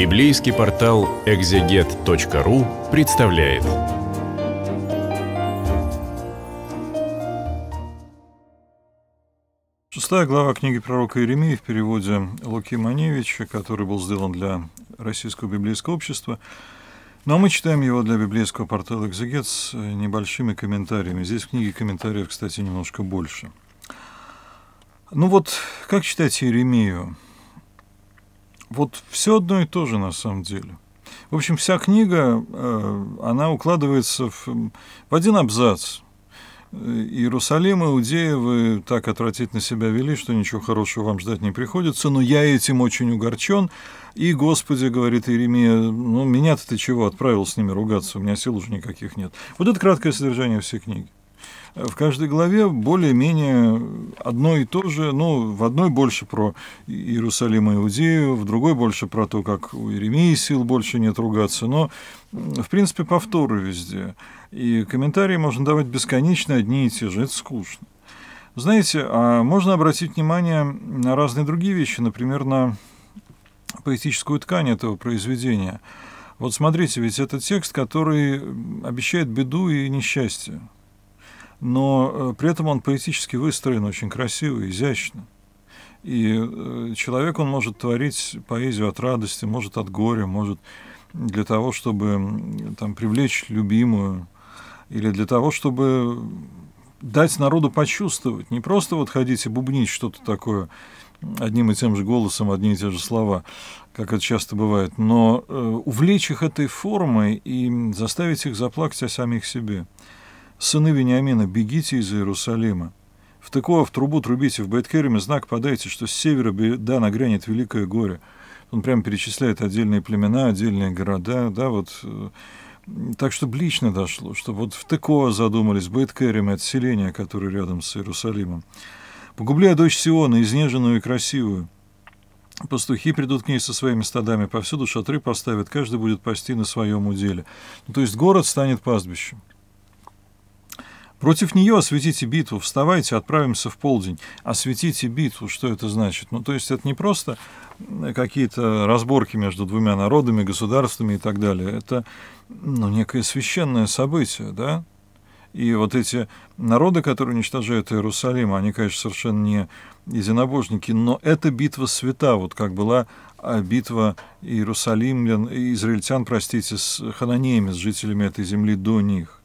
Библейский портал экзегет.ру представляет. Шестая глава книги пророка Иеремии в переводе Луки Маневича, который был сделан для Российского библейского общества. Но ну, а мы читаем его для библейского портала «Экзегет» с э, небольшими комментариями. Здесь в книге комментариев, кстати, немножко больше. Ну вот, как читать Иеремию? Вот все одно и то же на самом деле. В общем, вся книга, э, она укладывается в, в один абзац. Э, Иерусалим, иудеи вы так отвратительно себя вели, что ничего хорошего вам ждать не приходится, но я этим очень угорчен. И, Господи, говорит Иеремия, ну, меня-то ты чего отправил с ними ругаться, у меня сил уже никаких нет. Вот это краткое содержание всей книги в каждой главе более-менее одно и то же, ну, в одной больше про Иерусалим и Иудею, в другой больше про то, как у Иеремии сил больше нет ругаться, но, в принципе, повторы везде. И комментарии можно давать бесконечно одни и те же, это скучно. Знаете, а можно обратить внимание на разные другие вещи, например, на поэтическую ткань этого произведения. Вот смотрите, ведь это текст, который обещает беду и несчастье но э, при этом он поэтически выстроен очень красиво, изящно. И э, человек, он может творить поэзию от радости, может от горя, может для того, чтобы там, привлечь любимую, или для того, чтобы дать народу почувствовать, не просто вот ходить и бубнить что-то такое одним и тем же голосом, одни и те же слова, как это часто бывает, но э, увлечь их этой формой и заставить их заплакать о самих себе. Сыны Вениамина, бегите из Иерусалима. В Тыкова в трубу трубите, в Байткериме знак подайте, что с севера беда нагрянет великое горе. Он прямо перечисляет отдельные племена, отдельные города, да, вот э, так, что лично дошло, что вот в Тыкова задумались, Бейткериме, отселение, которое рядом с Иерусалимом. Погубляя дочь Сиона, изнеженную и красивую, Пастухи придут к ней со своими стадами, повсюду шатры поставят, каждый будет пасти на своем уделе. Ну, то есть город станет пастбищем. Против нее осветите битву, вставайте, отправимся в полдень. Осветите битву, что это значит? Ну, то есть это не просто э, какие-то разборки между двумя народами, государствами и так далее. Это ну, некое священное событие, да? И вот эти народы, которые уничтожают Иерусалим, они, конечно, совершенно не единобожники, но это битва свята, вот как была а, битва Иерусалимлян, израильтян, простите, с хананеями, с жителями этой земли до них.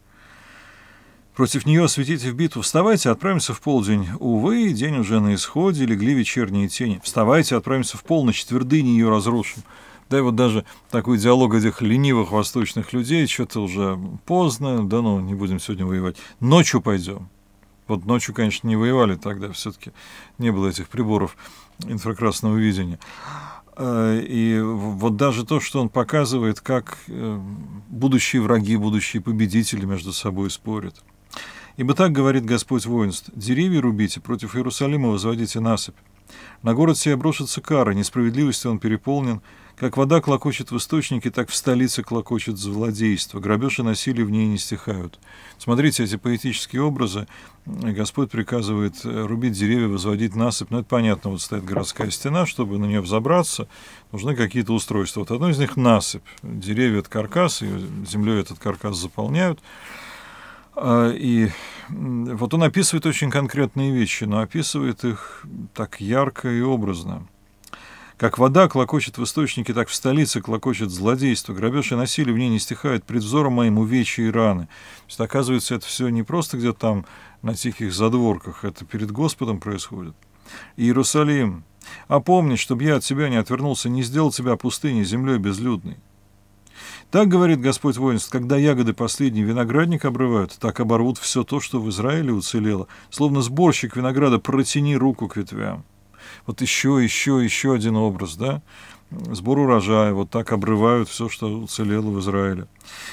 Против нее светите в битву. Вставайте, отправимся в полдень. Увы, день уже на исходе, легли вечерние тени. Вставайте, отправимся в полночь, твердыни ее разрушим. Да и вот даже такой диалог этих ленивых восточных людей, что-то уже поздно, да ну, не будем сегодня воевать. Ночью пойдем. Вот ночью, конечно, не воевали тогда, все-таки не было этих приборов инфракрасного видения. Э, и вот даже то, что он показывает, как э, будущие враги, будущие победители между собой спорят – Ибо так говорит Господь воинств, деревья рубите, против Иерусалима возводите насыпь. На город сей обрушится кара, несправедливостью он переполнен, как вода клокочет в источнике, так в столице клокочет злодейство. Грабеж и насилие в ней не стихают. Смотрите, эти поэтические образы. Господь приказывает э, рубить деревья, возводить насыпь. Ну, это понятно, вот стоит городская стена, чтобы на нее взобраться, нужны какие-то устройства. Вот одно из них — насыпь. Деревья — это каркас, и землей этот каркас заполняют. А, и вот он описывает очень конкретные вещи, но описывает их так ярко и образно. Как вода клокочет в источнике, так в столице клокочет злодейство. Грабеж и насилие в ней не стихает пред взором моим увечья и раны. То есть, оказывается, это все не просто где-то там на тихих задворках, это перед Господом происходит. Иерусалим, а помни, чтобы я от тебя не отвернулся, не сделал тебя пустыней, землей безлюдной. Так говорит Господь воинств, когда ягоды последний виноградник обрывают, так оборвут все то, что в Израиле уцелело, словно сборщик винограда протяни руку к ветвям. Вот еще, еще, еще один образ, да? Сбор урожая, вот так обрывают все, что уцелело в Израиле.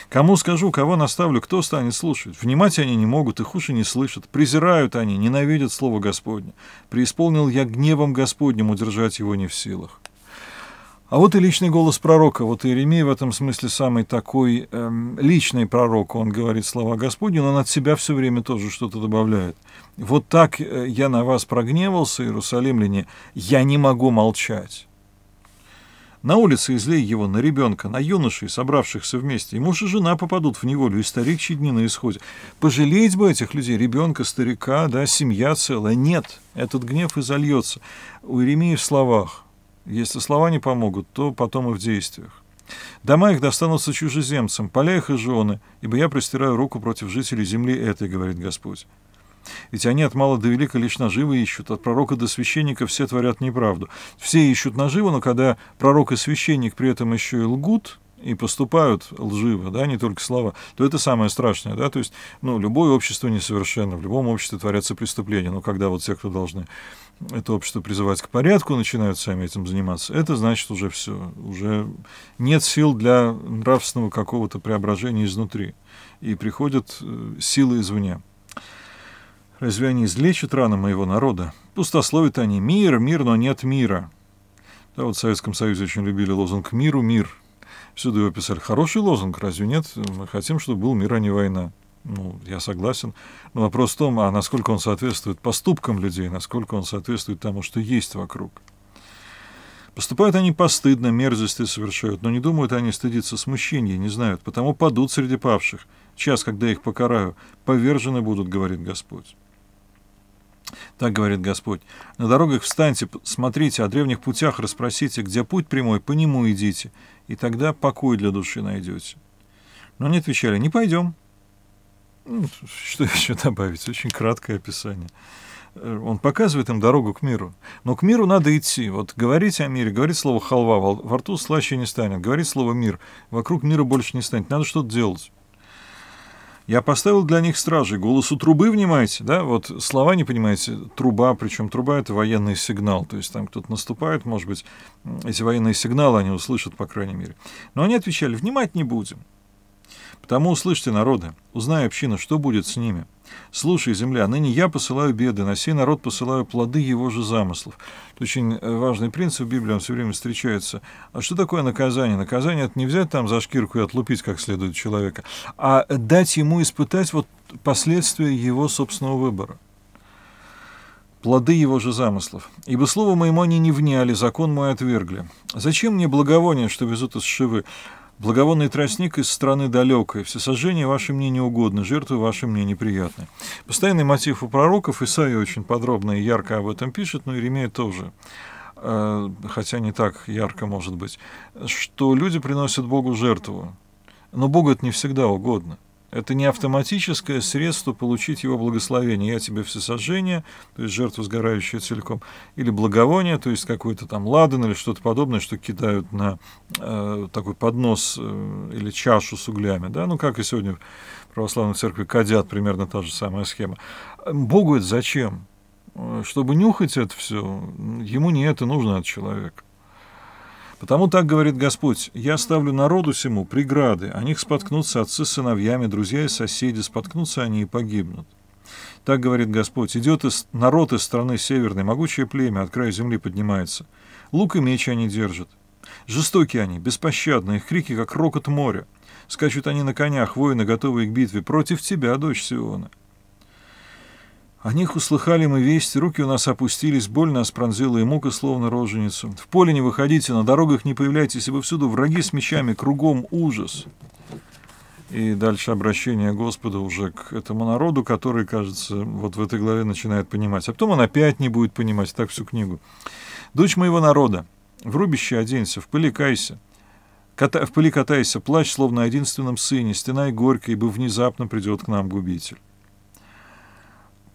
Кому скажу, кого наставлю, кто станет слушать? Внимать они не могут, их уши не слышат. Презирают они, ненавидят слово Господне. Преисполнил я гневом Господним, удержать его не в силах. А вот и личный голос пророка. Вот Иеремия в этом смысле самый такой эм, личный пророк. Он говорит слова Господни, но он от себя все время тоже что-то добавляет. Вот так э, я на вас прогневался, Иерусалимляне, я не могу молчать. На улице излей его на ребенка, на юношей, собравшихся вместе, и муж и жена попадут в неволю, и старик чьи дни на исходе. Пожалеть бы этих людей, ребенка, старика, да, семья целая. Нет, этот гнев изольется. У Иеремии в словах – если слова не помогут, то потом и в действиях. Дома их достанутся чужеземцам, поля их и жены, ибо я пристираю руку против жителей земли этой, говорит Господь. Ведь они от мала до велика лишь наживы ищут, от пророка до священника все творят неправду. Все ищут наживу, но когда пророк и священник при этом еще и лгут, и поступают лживо, да, не только слова, то это самое страшное, да, то есть, ну, любое общество несовершенно, в любом обществе творятся преступления, но когда вот те, кто должны это общество призывать к порядку, начинают сами этим заниматься, это значит уже все, уже нет сил для нравственного какого-то преображения изнутри, и приходят э, силы извне. Разве они излечат раны моего народа? Пустословят они «мир, мир, но нет мира». Да, вот в Советском Союзе очень любили лозунг «миру, мир». Всюду его писали. Хороший лозунг, разве нет? Мы хотим, чтобы был мир, а не война. Ну, я согласен. Но вопрос в том, а насколько он соответствует поступкам людей, насколько он соответствует тому, что есть вокруг. Поступают они постыдно, мерзости совершают, но не думают они стыдиться смущения, не знают, потому падут среди павших. Час, когда я их покараю, повержены будут, говорит Господь. Так говорит Господь. На дорогах встаньте, смотрите, о древних путях расспросите, где путь прямой, по нему идите, и тогда покой для души найдете. Но они отвечали, не пойдем, ну, что еще добавить? Очень краткое описание. Э, он показывает им дорогу к миру. Но к миру надо идти. Вот говорить о мире, говорить слово халва, во рту слаще не станет. Говорить слово мир, вокруг мира больше не станет. Надо что-то делать. Я поставил для них стражи. Голосу трубы внимайте, да? Вот слова не понимаете. Труба, причем труба — это военный сигнал. То есть там кто-то наступает, может быть, эти военные сигналы они услышат, по крайней мере. Но они отвечали, внимать не будем. Потому услышьте, народы, узнай, община, что будет с ними. Слушай, земля, ныне я посылаю беды, на сей народ посылаю плоды его же замыслов. Это очень э, важный принцип в Библии, он все время встречается. А что такое наказание? Наказание – это не взять там за шкирку и отлупить как следует человека, а дать ему испытать вот последствия его собственного выбора плоды его же замыслов. Ибо слово моему они не вняли, закон мой отвергли. Зачем мне благовония, что везут из Шивы? Благовонный тростник из страны далекой. Всесожжение ваше мне не угодно, жертвы ваши мне неприятны. Постоянный мотив у пророков. Исаия очень подробно и ярко об этом пишет, но Иеремия тоже э, хотя не так ярко может быть, что люди приносят Богу жертву. Но Богу это не всегда угодно это не автоматическое средство получить его благословение. Я тебе всесожжение, то есть жертву сгорающую целиком, или благовоние, то есть какой-то там ладан или что-то подобное, что кидают на э, такой поднос э, или чашу с углями, да, ну как и сегодня в православной церкви кадят, примерно та же самая схема. Богу это зачем? Э, чтобы нюхать это все, ему не это нужно от человека. Потому так говорит Господь, я ставлю народу всему преграды, о них споткнутся отцы с сыновьями, друзья и соседи, споткнутся они и погибнут. Так говорит Господь, идет из, народ из страны северной, могучее племя от края земли поднимается. Лук и меч они держат. Жестокие они, беспощадные, их крики, как рокот моря. Скачут они на конях, воины, готовые к битве, против тебя, дочь Сиона. О них услыхали мы весть, руки у нас опустились, боль нас пронзила и мука, словно роженицу. В поле не выходите, на дорогах не появляйтесь, ибо всюду враги с мечами, кругом ужас. И дальше обращение Господа уже к этому народу, который, кажется, вот в этой главе начинает понимать. А потом он опять не будет понимать, так всю книгу. «Дочь моего народа, в рубище оденься, в пыли кайся, Кота, в пыли катайся, плачь, словно о единственном сыне, стенай горько, ибо внезапно придет к нам губитель».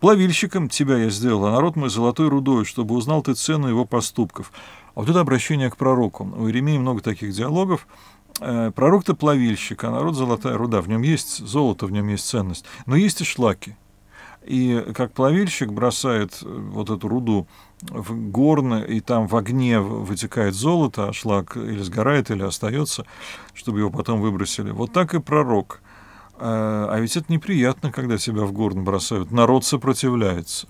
Плавильщиком тебя я сделал, а народ мой золотой рудой, чтобы узнал ты цену его поступков. А вот это обращение к пророку. У Иеремии много таких диалогов. Э, пророк-то плавильщик, а народ золотая руда. В нем есть золото, в нем есть ценность. Но есть и шлаки. И как плавильщик бросает э, вот эту руду в горно, и там в огне вытекает золото, а шлак или сгорает, или остается, чтобы его потом выбросили. Вот так и пророк – а, а ведь это неприятно, когда тебя в горн бросают. Народ сопротивляется.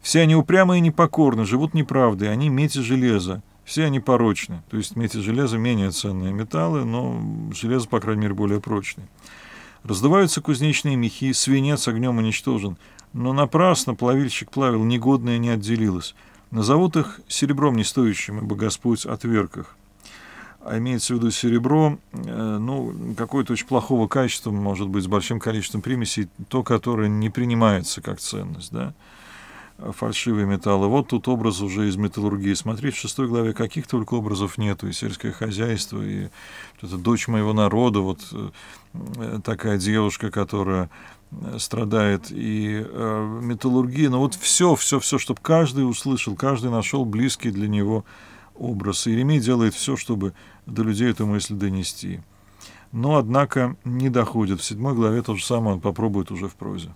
Все они упрямы и непокорны, живут неправдой, они мети железа. Все они порочны. То есть мети железа менее ценные металлы, но железо, по крайней мере, более прочное. Раздуваются кузнечные мехи, свинец огнем уничтожен. Но напрасно плавильщик плавил, негодное не отделилось. Назовут их серебром не стоящим ибо Господь отверг их а имеется в виду серебро, э, ну, какое-то очень плохого качества, может быть, с большим количеством примесей, то, которое не принимается как ценность, да, фальшивые металлы. Вот тут образ уже из металлургии. Смотрите, в шестой главе каких только образов нету, и сельское хозяйство, и это дочь моего народа, вот э, э, такая девушка, которая страдает, и металлургия, но ну вот все, все, все, чтобы каждый услышал, каждый нашел близкий для него образ. Иеремей делает все, чтобы до людей эту мысль донести. Но, однако, не доходит. В седьмой главе то же самое он попробует уже в прозе.